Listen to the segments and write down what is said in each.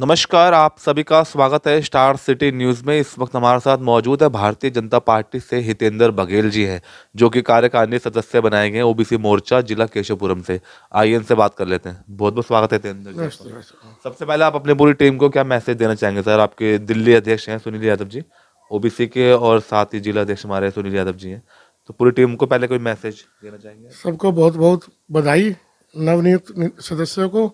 नमस्कार आप सभी का स्वागत है स्टार सिटी न्यूज़ में इस वक्त हमारे साथ मौजूद है भारतीय जनता पार्टी से हितेंद्र बघेल जी हैं जो कि कार्यकारिणी सदस्य बनाए गए ओबीसी मोर्चा जिला केशवपुरम से आइए इनसे बात कर लेते हैं बहुत बहुत स्वागत है हितेंद्र जी सबसे पहले आप अपनी पूरी टीम को क्या मैसेज देना चाहेंगे सर आपके दिल्ली अध्यक्ष हैं सुनील यादव जी ओ के और साथ ही जिला अध्यक्ष हमारे सुनील यादव जी हैं तो पूरी टीम को पहले कोई मैसेज देना चाहेंगे सबको बहुत बहुत बधाई नवनियुक्त सदस्यों को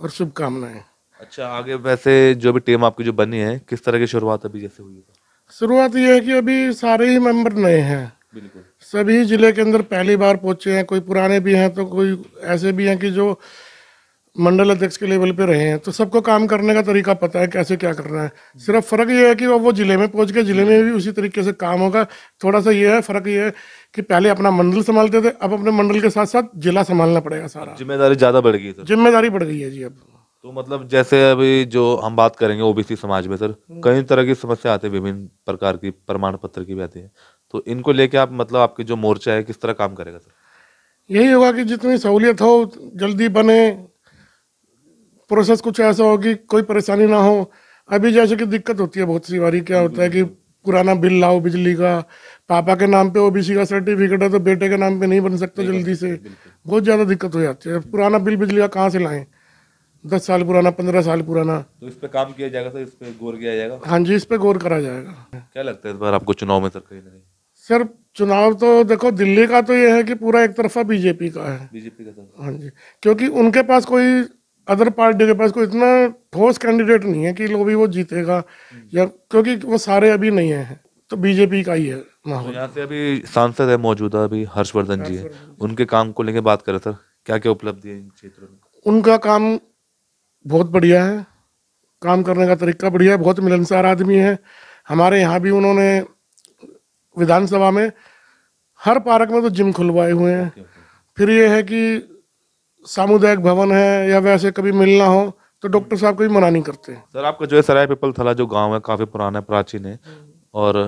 और शुभकामनाएं अच्छा आगे वैसे जो भी टीम आपकी जो बनी है किस तरह की शुरुआत अभी जैसे हुई है शुरुआत ये है कि अभी सारे ही मेंबर नए हैं बिल्कुल सभी जिले के अंदर पहली बार पहुंचे हैं कोई पुराने भी हैं तो कोई ऐसे भी हैं कि जो मंडल अध्यक्ष के लेवल पे रहे हैं तो सबको काम करने का तरीका पता है कैसे क्या करना है सिर्फ फर्क ये है कि वो वो जिले में पहुंच के जिले में भी उसी तरीके से काम होगा थोड़ा सा ये है फर्क ये है कि पहले अपना मंडल संभालते थे अब अपने मंडल के साथ साथ जिला संभालना पड़ेगा सारा जिम्मेदारी ज्यादा बढ़ गई जिम्मेदारी बढ़ गई है जी अब तो मतलब जैसे अभी जो हम बात करेंगे ओबीसी समाज में सर हम्म। कई तरह की समस्या आती है विभिन्न प्रकार की प्रमाण पत्र की भी आती है तो इनको लेके आप मतलब आपके जो मोर्चा है किस तरह काम करेगा सर यही होगा कि जितनी सहूलियत हो जल्दी बने प्रोसेस कुछ ऐसा हो कि कोई परेशानी ना हो अभी जैसे कि दिक्कत होती है बहुत सी बारी क्या हम्म। होता है कि पुराना बिल लाओ बिजली का पापा के नाम पे ओबीसी का सर्टिफिकेट है तो बेटे के नाम पे नहीं बन सकता जल्दी से बहुत ज़्यादा दिक्कत हो जाती है पुराना बिल बिजली का कहाँ से लाएं दस साल पुराना पंद्रह साल पुराना तो इस पे काम किया जाएगा सर इस पे गौर किया जाएगा हाँ जी इस पे गौर करा जाएगा क्या लगता है इस बार आपको चुनाव में सर कहीं सर चुनाव तो देखो दिल्ली का तो ये है कि पूरा एक तरफा बीजेपी का है बीजेपी का हाँ जी क्योंकि उनके पास कोई अदर पार्टी के पास कोई इतना ठोस कैंडिडेट नहीं है कि लोग भी वो जीतेगा हम्म। या क्योंकि वो सारे अभी नहीं है तो बीजेपी का ही है माहौल तो यहाँ से अभी सांसद है मौजूदा अभी हर्षवर्धन जी है उनके काम को लेके बात करें सर क्या क्या उपलब्धि है इन क्षेत्रों में उनका काम बहुत बढ़िया है काम करने का तरीका बढ़िया है बहुत मिलनसार आदमी है हमारे यहाँ भी उन्होंने विधानसभा में हर पार्क में तो जिम खुलवाए हुए हैं फिर ये है कि सामुदायिक भवन है या वैसे कभी मिलना हो तो डॉक्टर साहब को मना नहीं करते सर आपका जो है सराय पिपल थला जो गांव है काफ़ी पुराना प्राचीन है और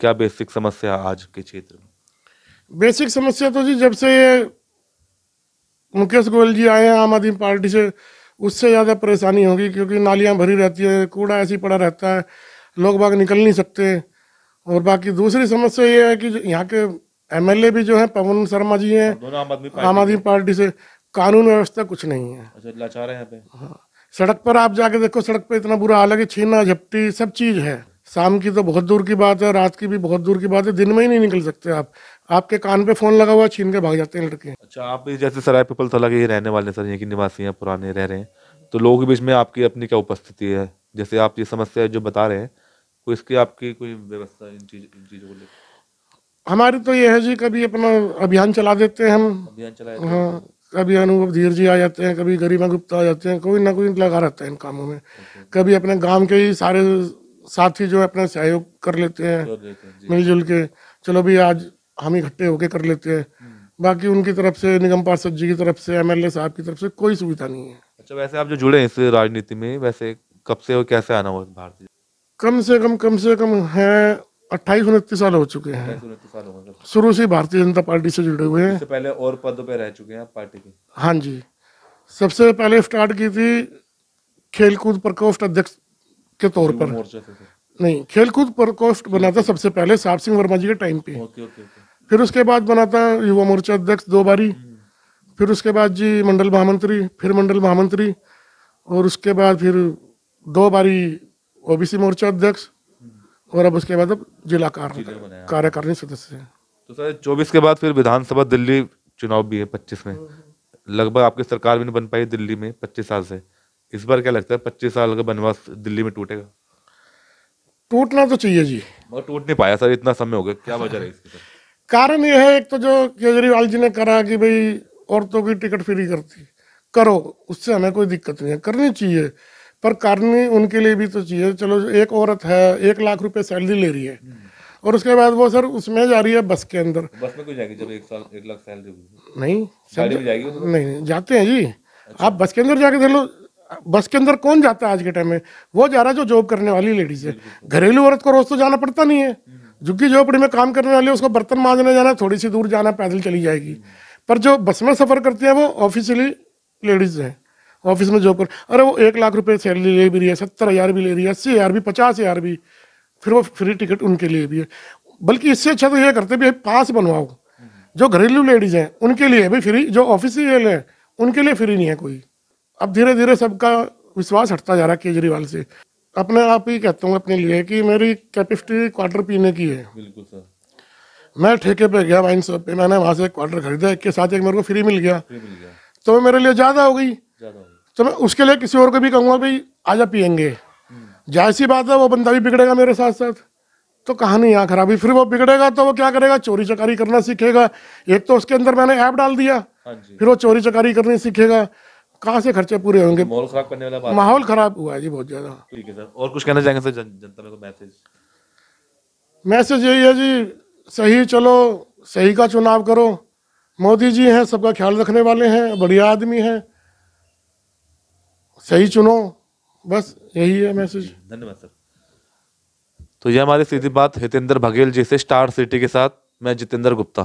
क्या बेसिक समस्या आज के क्षेत्र में बेसिक समस्या तो जी जब से ये मुकेश गोयल जी आए हैं आम आदमी पार्टी से उससे ज़्यादा परेशानी होगी क्योंकि नालियाँ भरी रहती है कूड़ा ऐसी पड़ा रहता है लोग बाग निकल नहीं सकते और बाकी दूसरी समस्या ये है कि यहाँ के एमएलए भी जो है पवन शर्मा जी हैं आम आदमी पार्टी से कानून व्यवस्था कुछ नहीं है अच्छा, हाँ सड़क पर आप जाके देखो सड़क पर इतना बुरा हाल है कि छीना झपटी सब चीज़ है शाम की तो बहुत दूर की बात है रात की भी बहुत दूर की बात है दिन में ही नहीं निकल सकते आप आपके कान पे फोन लगा हुआ छीन के भाग जाते हैं लड़के अच्छा आप भी जैसे सराय पीपल थला के रहने वाले सर यहाँ के निवासी हैं पुराने रह रहे हैं तो लोगों के बीच में आपकी अपनी क्या उपस्थिति है जैसे आप ये समस्या जो बता रहे हैं तो इसकी आपकी कोई व्यवस्था इन चीज़ों को लेकर हमारी तो ये है जी कभी अपना अभियान चला देते हैं हम अभियान चला हाँ कभी अनुभव धीर जी आ जाते हैं कभी गरिमा गुप्ता आ जाते हैं कोई ना कोई लगा रहता है इन कामों में कभी अपने गांव के ही सारे साथी जो है अपना सहयोग कर लेते हैं मिलजुल के चलो भी आज हम इकट्ठे होके कर लेते हैं हम्म। बाकी उनकी तरफ से निगम पार्षद जी की तरफ से एमएलए साहब की तरफ से कोई सुविधा नहीं है अच्छा वैसे आप जो जुड़े हैं इस राजनीति में वैसे कब से और कैसे आना हुआ भारतीय कम से कम कम से कम है अट्ठाईस उनतीस साल हो चुके हैं शुरू से भारतीय जनता पार्टी से जुड़े हुए हैं पहले और पदों पर रह चुके हैं पार्टी के हाँ जी सबसे पहले स्टार्ट की थी खेलकूद प्रकोष्ठ अध्यक्ष के तौर पर नहीं खेलकूद पर कोस्ट बना सबसे पहले साहब सिंह वर्मा जी के टाइम पे फिर उसके बाद बनाता युवा मोर्चा अध्यक्ष दो बारी हम्म। फिर उसके बाद जी मंडल महामंत्री फिर मंडल महामंत्री और उसके बाद फिर दो बारी ओबीसी मोर्चा अध्यक्ष हम्म। और अब उसके बाद अब जिला कार्यकारिणी सदस्य है तो सर चौबीस के बाद फिर विधानसभा दिल्ली चुनाव भी है पच्चीस में हम्म। लगभग आपकी सरकार भी नहीं बन पाई दिल्ली में पच्चीस साल से इस बार क्या लगता है पच्चीस साल का बनवास दिल्ली में टूटेगा टूटना तो चाहिए जी मगर टूट नहीं पाया सर इतना समय हो गया क्या वजह है इसकी कारण यह है एक तो जो केजरीवाल जी ने करा कि भाई औरतों की टिकट फ्री करती करो उससे हमें कोई दिक्कत नहीं है करनी चाहिए पर करनी उनके लिए भी तो चाहिए चलो एक औरत है एक लाख रुपए सैलरी ले रही है हम्म। और उसके बाद वो सर उसमें जा रही है बस के अंदर बस में कोई जाएगी जब एक साल एक लाख सैलरी नहीं सैलरी जाएगी तो? नहीं जाते हैं जी अच्छा। आप बस के अंदर जाके चलो बस के अंदर कौन जाता है आज के टाइम में वो जा रहा है जो जॉब करने वाली लेडीज है घरेलू औरत को रोज तो जाना पड़ता नहीं है झुग्गी हम्म। झोपड़ी में काम करने वाली उसको बर्तन मांजने जाना थोड़ी सी दूर जाना पैदल चली जाएगी हम्म। पर जो बस में सफ़र करती हैं वो ऑफिशियली लेडीज़ हैं ऑफिस में जॉब कर अरे वो एक लाख रुपए सैलरी ले भी रही है सत्तर हज़ार भी ले रही है अस्सी हज़ार भी पचास हज़ार भी फिर वो फ्री टिकट उनके लिए भी है बल्कि इससे अच्छा तो ये करते भी पास बनवाओ हम्म। जो घरेलू लेडीज़ हैं उनके लिए भी फ्री जो ऑफिस है उनके लिए फ्री नहीं है कोई अब धीरे धीरे सबका विश्वास हटता जा रहा है केजरीवाल से अपने आप ही कहता हूँ अपने लिए कि मेरी कैपेसिटी क्वार्टर पीने की है बिल्कुल सर मैं ठेके पे गया वाइन शॉप पे मैंने वहाँ से क्वार्टर खरीदा एक के साथ एक मेरे को फ्री मिल गया, फ्री मिल तो मेरे लिए ज़्यादा हो गई तो मैं उसके लिए किसी और को भी कहूँगा भाई आजा पियेंगे हम्म। जैसी बात है वो बंदा भी बिगड़ेगा मेरे साथ साथ तो कहानी यहाँ खराब फिर वो बिगड़ेगा तो वो क्या करेगा चोरी चकारी करना सीखेगा एक तो उसके अंदर मैंने ऐप डाल दिया हाँ फिर वो चोरी चकारी करनी सीखेगा कहाँ से खर्चे पूरे होंगे तो माहौल खराब करने वाला माहौल खराब हुआ है जी बहुत ज़्यादा ठीक है सर और कुछ कहना चाहेंगे सर जनता मैसेज मैसेज यही है जी सही चलो सही का चुनाव करो मोदी जी हैं सबका ख्याल रखने वाले हैं बढ़िया आदमी हैं सही चुनो बस यही है मैसेज धन्यवाद सर तो ये हमारी सीधी बात हितेंद्र बघेल जी से स्टार सिटी के साथ मैं जितेंद्र गुप्ता